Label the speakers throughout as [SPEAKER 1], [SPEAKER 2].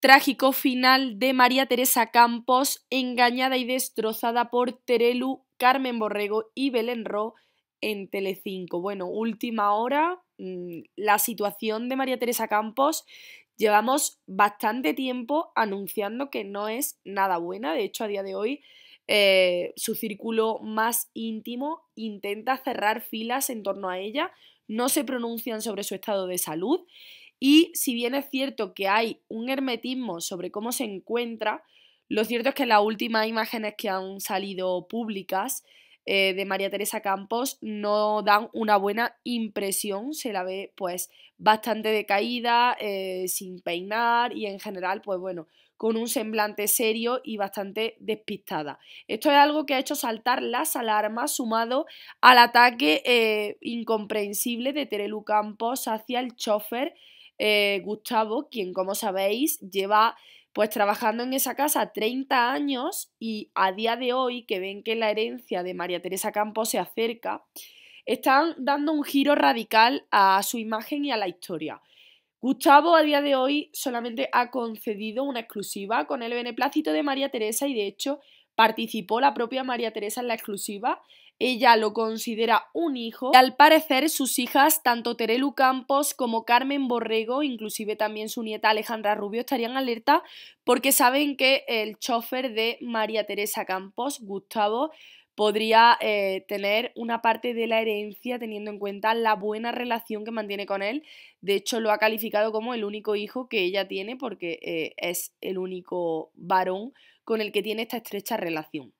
[SPEAKER 1] trágico final de María Teresa Campos, engañada y destrozada por Terelu, Carmen Borrego y Belén Ro en Telecinco. Bueno, última hora, mm, la situación de María Teresa Campos. Llevamos bastante tiempo anunciando que no es nada buena. De hecho, a día de hoy eh, su círculo más íntimo intenta cerrar filas en torno a ella. No se pronuncian sobre su estado de salud y si bien es cierto que hay un hermetismo sobre cómo se encuentra, lo cierto es que las últimas imágenes que han salido públicas eh, de María Teresa Campos no dan una buena impresión, se la ve pues bastante decaída, eh, sin peinar y en general pues bueno, con un semblante serio y bastante despistada. Esto es algo que ha hecho saltar las alarmas sumado al ataque eh, incomprensible de Terelu Campos hacia el chofer eh, Gustavo, quien como sabéis lleva pues trabajando en esa casa 30 años y a día de hoy que ven que la herencia de María Teresa Campos se acerca, están dando un giro radical a su imagen y a la historia. Gustavo a día de hoy solamente ha concedido una exclusiva con el beneplácito de María Teresa y de hecho participó la propia María Teresa en la exclusiva ella lo considera un hijo y al parecer sus hijas, tanto Terelu Campos como Carmen Borrego, inclusive también su nieta Alejandra Rubio, estarían alerta porque saben que el chofer de María Teresa Campos, Gustavo, podría eh, tener una parte de la herencia teniendo en cuenta la buena relación que mantiene con él. De hecho, lo ha calificado como el único hijo que ella tiene porque eh, es el único varón con el que tiene esta estrecha relación.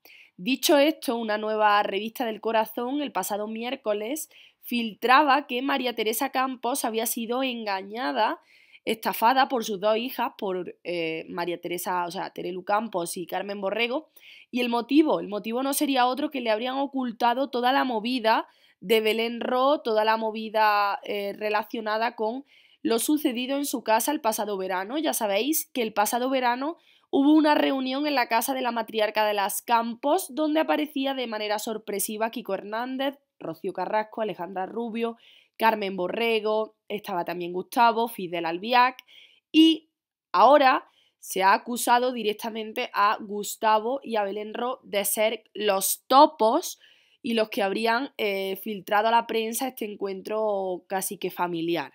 [SPEAKER 1] Dicho esto, una nueva revista del corazón el pasado miércoles filtraba que María Teresa Campos había sido engañada, estafada por sus dos hijas, por eh, María Teresa, o sea, Terelu Campos y Carmen Borrego, y el motivo, el motivo no sería otro que le habrían ocultado toda la movida de Belén Ro, toda la movida eh, relacionada con lo sucedido en su casa el pasado verano. Ya sabéis que el pasado verano hubo una reunión en la casa de la matriarca de las Campos, donde aparecía de manera sorpresiva Kiko Hernández, Rocío Carrasco, Alejandra Rubio, Carmen Borrego, estaba también Gustavo, Fidel Albiac, y ahora se ha acusado directamente a Gustavo y a Belén Ro de ser los topos y los que habrían eh, filtrado a la prensa este encuentro casi que familiar.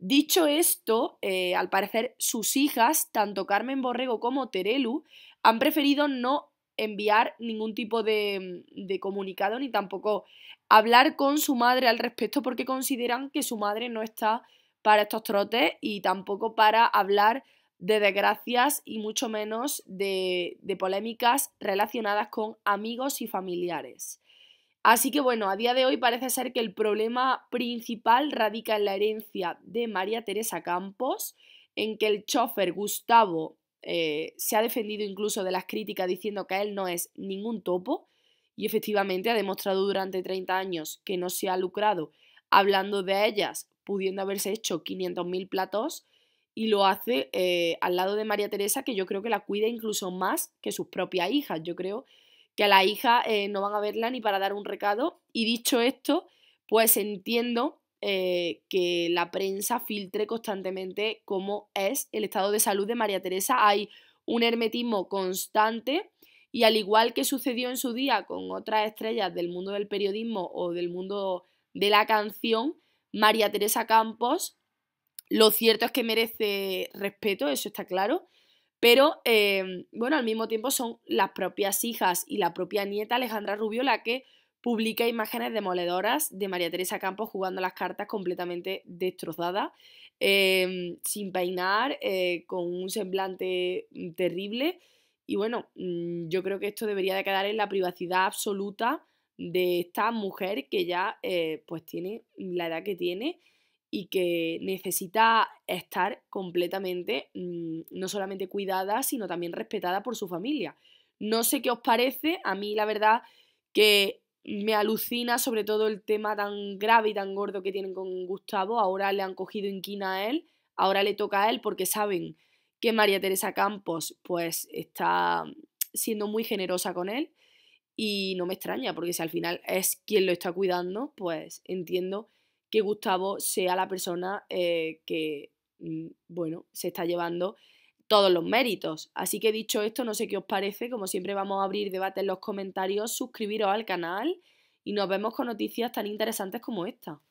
[SPEAKER 1] Dicho esto, eh, al parecer sus hijas, tanto Carmen Borrego como Terelu, han preferido no enviar ningún tipo mm, de, comunicado ni tampoco hablar con su madre al respecto porque consideran que su madre no está para estos trotes y tampoco para hablar de desgracias y mucho menos de polémicas relacionadas con amigos y familiares. Así que bueno, a día de hoy parece ser que el problema principal radica en la herencia de María Teresa Campos, en que el chofer Gustavo eh, se ha defendido incluso de las críticas diciendo que él no es ningún topo y efectivamente ha demostrado durante 30 años que no se ha lucrado hablando de ellas, pudiendo haberse hecho 500.000 platos y lo hace eh, al lado de María Teresa, que yo creo que la cuida incluso más que sus propias hijas. Yo creo que a la hija eh, no van a verla ni para dar un recado. Y dicho esto, pues entiendo eh, que la prensa filtre constantemente cómo es el estado de salud de María Teresa. Hay un hermetismo constante y al igual que sucedió en su día con otras estrellas del mundo del periodismo o del mundo de la canción, María Teresa Campos, lo cierto es que merece respeto, eso está claro, pero em, bueno, al mismo tiempo son las propias hijas y la propia nieta Alejandra Rubio la que publica imágenes demoledoras de María Teresa Campos jugando las cartas completamente destrozada, em, sin peinar, eh, con un semblante mm, terrible. Y bueno, mm, yo creo que esto debería de quedar en la privacidad absoluta de esta mujer que ya eh, pues tiene la edad que tiene y que necesita estar completamente, mm, no solamente cuidada, sino también respetada por su familia. No sé qué os parece, a mí la verdad que me alucina sobre todo el tema tan grave y tan gordo que tienen con Gustavo, ahora le han cogido inquina a él, ahora le toca a él porque saben que María Teresa Campos pues está siendo muy generosa con él y no me extraña porque si al final es quien lo está cuidando, pues entiendo que Gustavo sea la persona eh, que, mm, bueno, se está llevando todos los méritos. Así que dicho esto, no sé qué os parece, como siempre vamos a abrir debate en los comentarios, suscribiros al canal y nos vemos con noticias tan interesantes como esta.